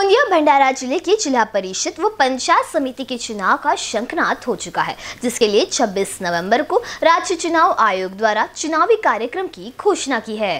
गोंदिया भंडारा जिले की जिला परिषद व पंचायत समिति के चुनाव का शंखनाथ हो चुका है जिसके लिए 26 नवंबर को राज्य चुनाव आयोग द्वारा चुनावी कार्यक्रम की घोषणा की है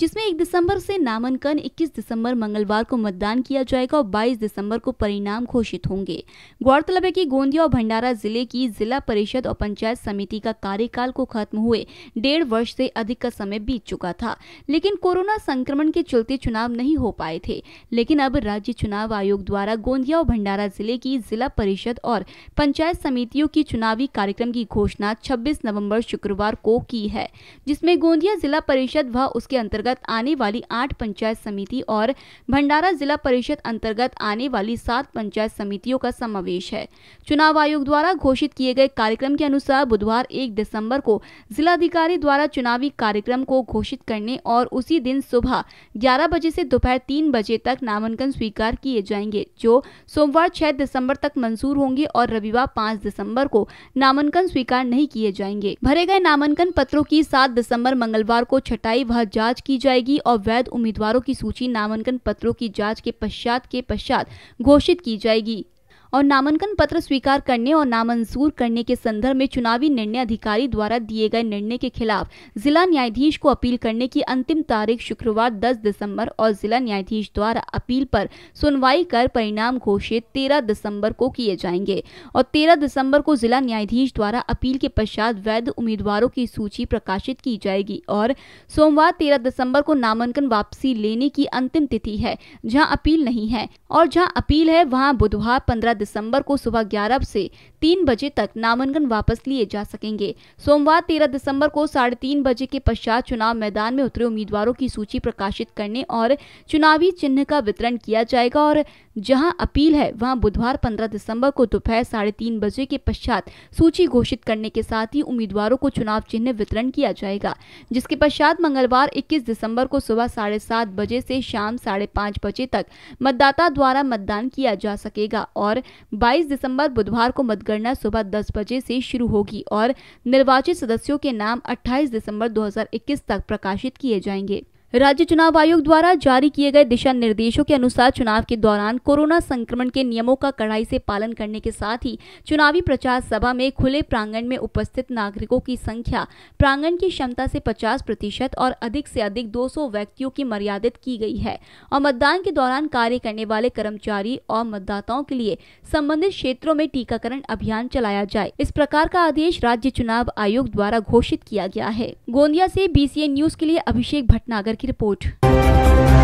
जिसमें एक दिसंबर से नामांकन 21 दिसंबर मंगलवार को मतदान किया जाएगा और 22 दिसंबर को परिणाम घोषित होंगे गौरतलब है कि गोंदिया और भंडारा जिले की जिला परिषद और पंचायत समिति का कार्यकाल को खत्म हुए डेढ़ वर्ष से अधिक का समय बीत चुका था लेकिन कोरोना संक्रमण के चलते चुनाव नहीं हो पाए थे लेकिन अब राज्य चुनाव आयोग द्वारा गोंदिया और भंडारा जिले की जिला परिषद और पंचायत समितियों की चुनावी कार्यक्रम की घोषणा 26 नवंबर शुक्रवार को की है जिसमें गोंदिया जिला परिषद व उसके अंतर्गत अंतर्गत आने वाली आठ पंचायत समिति और भंडारा जिला परिषद अंतर्गत आने वाली सात पंचायत समितियों का समावेश है चुनाव आयोग द्वारा घोषित किए गए कार्यक्रम के अनुसार बुधवार एक दिसम्बर को जिलाधिकारी द्वारा चुनावी कार्यक्रम को घोषित करने और उसी दिन सुबह ग्यारह बजे से दोपहर तीन बजे तक नामांकन स्वीकार किए जाएंगे जो सोमवार छह दिसंबर तक मंजूर होंगे और रविवार पाँच दिसंबर को नामांकन स्वीकार नहीं किए जाएंगे भरे गए नामांकन पत्रों की सात दिसंबर मंगलवार को छटाई व जांच की जाएगी और वैध उम्मीदवारों की सूची नामांकन पत्रों की जांच के पश्चात के पश्चात घोषित की जाएगी और नामांकन पत्र स्वीकार करने और नामंजूर करने के संदर्भ में चुनावी निर्णय अधिकारी द्वारा दिए गए निर्णय के खिलाफ जिला न्यायाधीश को अपील करने की अंतिम तारीख शुक्रवार 10 दिसंबर और जिला न्यायाधीश द्वारा अपील पर सुनवाई कर परिणाम घोषित 13 दिसंबर को किए जाएंगे और 13 दिसंबर को जिला न्यायाधीश द्वारा अपील के पश्चात वैध उम्मीदवारों की सूची प्रकाशित की जाएगी और सोमवार तेरह दिसंबर को नामांकन वापसी लेने की अंतिम तिथि है जहां अपील नहीं है और जहां अपील है वहां बुधवार पंद्रह दिसंबर को सुबह ग्यारह से तीन बजे तक नामांकन वापस लिए जा सकेंगे सोमवार तेरह दिसंबर को साढ़े तीन बजे के पश्चात चुनाव मैदान में उतरे उम्मीदवारों की सूची प्रकाशित करने और चुनावी चिन्ह का वितरण किया जाएगा और जहां अपील है वहां बुधवार 15 दिसंबर को दोपहर साढ़े तीन बजे के पश्चात सूची घोषित करने के साथ ही उम्मीदवारों को चुनाव चिन्ह वितरण किया जाएगा जिसके पश्चात मंगलवार इक्कीस दिसम्बर को सुबह साढ़े सात बजे से शाम साढ़े पाँच बजे तक मतदाता द्वारा मतदान किया जा सकेगा और 22 दिसंबर बुधवार को मतगणना सुबह 10 बजे से शुरू होगी और निर्वाचित सदस्यों के नाम 28 दिसंबर 2021 तक प्रकाशित किए जाएंगे राज्य चुनाव आयोग द्वारा जारी किए गए दिशा निर्देशों के अनुसार चुनाव के दौरान कोरोना संक्रमण के नियमों का कड़ाई से पालन करने के साथ ही चुनावी प्रचार सभा में खुले प्रांगण में उपस्थित नागरिकों की संख्या प्रांगण की क्षमता से 50 प्रतिशत और अधिक से अधिक 200 व्यक्तियों की मर्यादित की गई है और मतदान के दौरान कार्य करने वाले कर्मचारी और मतदाताओं के लिए संबंधित क्षेत्रों में टीकाकरण अभियान चलाया जाए इस प्रकार का आदेश राज्य चुनाव आयोग द्वारा घोषित किया गया है गोंदिया ऐसी बी न्यूज के लिए अभिषेक भटनागर की रिपोर्ट